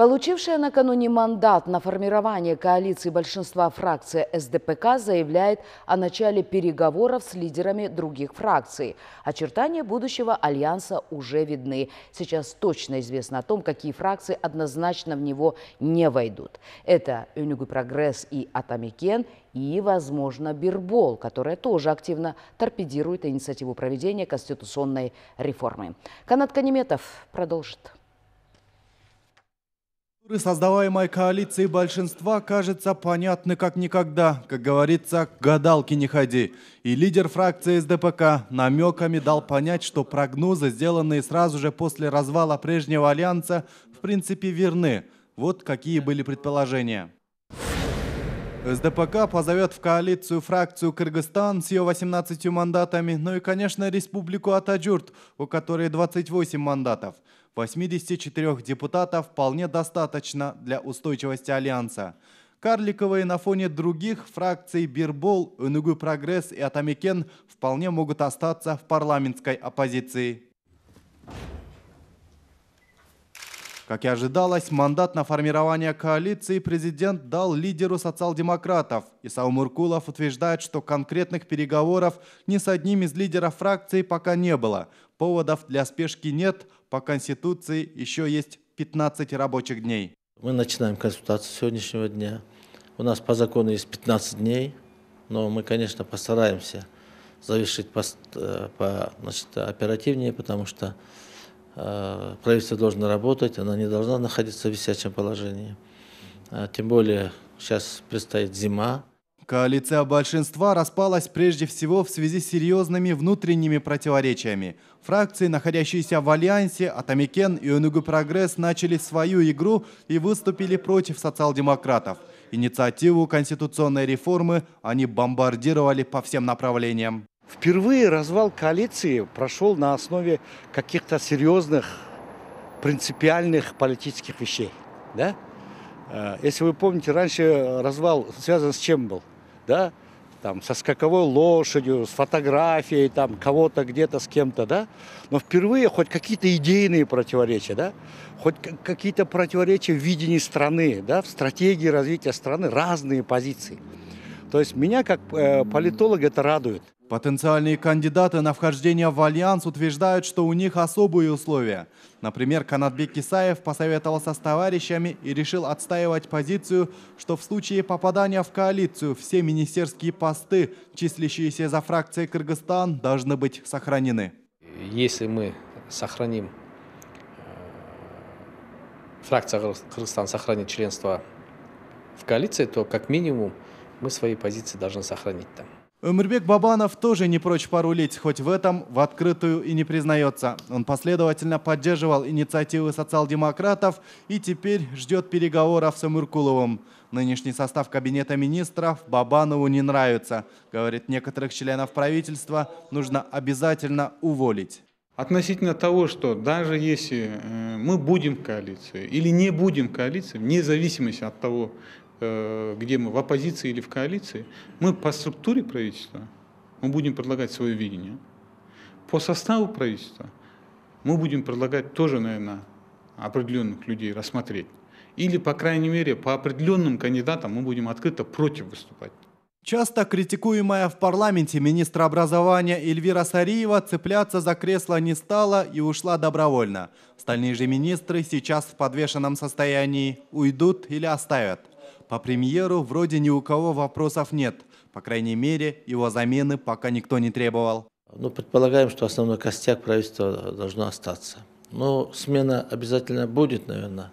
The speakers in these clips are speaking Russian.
Получившая накануне мандат на формирование коалиции большинства фракции СДПК заявляет о начале переговоров с лидерами других фракций. Очертания будущего альянса уже видны. Сейчас точно известно о том, какие фракции однозначно в него не войдут. Это «Юнигу Прогресс» и «Атамикен», и, возможно, Бирбол, которая тоже активно торпедирует инициативу проведения конституционной реформы. Канат Канеметов продолжит создаваемой коалицией большинства кажется понятны как никогда. Как говорится, гадалки не ходи. И лидер фракции СДПК намеками дал понять, что прогнозы, сделанные сразу же после развала прежнего альянса, в принципе верны. Вот какие были предположения. СДПК позовет в коалицию фракцию Кыргызстан с ее 18 мандатами, ну и, конечно, республику Атаджурт, у которой 28 мандатов – 84 депутатов вполне достаточно для устойчивости Альянса. Карликовые на фоне других фракций Бирбол, Үнігі Прогресс и Атамекен вполне могут остаться в парламентской оппозиции. Как и ожидалось, мандат на формирование коалиции президент дал лидеру социал-демократов. Исаум Уркулов утверждает, что конкретных переговоров ни с одним из лидеров фракции пока не было. Поводов для спешки нет, по Конституции еще есть 15 рабочих дней. Мы начинаем консультацию сегодняшнего дня. У нас по закону есть 15 дней, но мы, конечно, постараемся завершить по, э, по, значит, оперативнее, потому что Э, правительство должно работать, она не должна находиться в висячем положении. А, тем более сейчас предстоит зима. Коалиция большинства распалась прежде всего в связи с серьезными внутренними противоречиями. Фракции, находящиеся в альянсе, Атамикен и ОНГ «Прогресс» начали свою игру и выступили против социал-демократов. Инициативу конституционной реформы они бомбардировали по всем направлениям. Впервые развал коалиции прошел на основе каких-то серьезных, принципиальных политических вещей. Да? Э, если вы помните, раньше развал связан с чем был? Да? Там, со скаковой лошадью, с фотографией там, кого-то где-то с кем-то. Да? Но впервые хоть какие-то идейные противоречия, да? хоть какие-то противоречия в видении страны, да? в стратегии развития страны, разные позиции. То есть меня как э, политолога это радует. Потенциальные кандидаты на вхождение в Альянс утверждают, что у них особые условия. Например, Канатбек Кисаев посоветовался с товарищами и решил отстаивать позицию, что в случае попадания в коалицию все министерские посты, числящиеся за фракцией Кыргызстан, должны быть сохранены. Если мы сохраним, э, фракция Кыргызстан сохранит членство в коалиции, то как минимум мы свои позиции должны сохранить там. Умербек Бабанов тоже не прочь порулить, хоть в этом в открытую и не признается. Он последовательно поддерживал инициативы социал-демократов и теперь ждет переговоров с Амуркуловым. Нынешний состав кабинета министров Бабанову не нравится. Говорит, некоторых членов правительства нужно обязательно уволить. Относительно того, что даже если э, мы будем коалицией или не будем коалицией, вне зависимости от того, Э, где мы, в оппозиции или в коалиции, мы по структуре правительства мы будем предлагать свое видение. По составу правительства мы будем предлагать тоже, наверное, определенных людей рассмотреть. Или, по крайней мере, по определенным кандидатам мы будем открыто против выступать. Часто критикуемая в парламенте министра образования Эльвира Сариева цепляться за кресло не стала и ушла добровольно. Остальные же министры сейчас в подвешенном состоянии уйдут или оставят. По премьеру вроде ни у кого вопросов нет. По крайней мере, его замены пока никто не требовал. Ну, предполагаем, что основной костяк правительства должно остаться. Но ну, смена обязательно будет, наверное,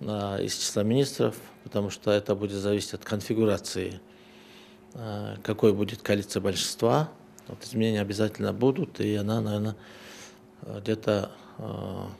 а, из числа министров, потому что это будет зависеть от конфигурации, а, какой будет коалиция большинства. Вот изменения обязательно будут, и она, наверное, где-то а,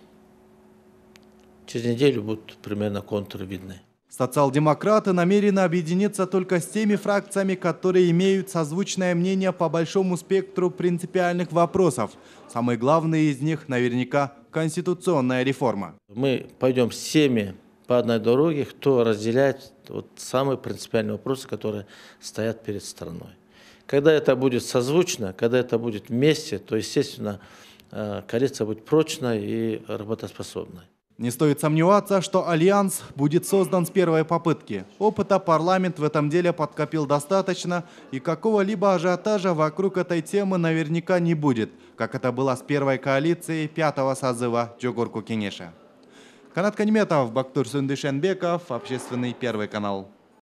через неделю будут примерно контуры видны. Социал-демократы намерены объединиться только с теми фракциями, которые имеют созвучное мнение по большому спектру принципиальных вопросов. Самый главный из них наверняка конституционная реформа. Мы пойдем с теми по одной дороге, кто разделяет вот самые принципиальные вопросы, которые стоят перед страной. Когда это будет созвучно, когда это будет вместе, то, естественно, э, коалиция будет прочной и работоспособной. Не стоит сомневаться, что альянс будет создан с первой попытки. Опыта парламент в этом деле подкопил достаточно, и какого-либо ажиотажа вокруг этой темы наверняка не будет, как это было с первой коалицией пятого созыва Джогурку Кенеша. Канат Канеметов, Бактур Сундышенбеков, Общественный первый канал.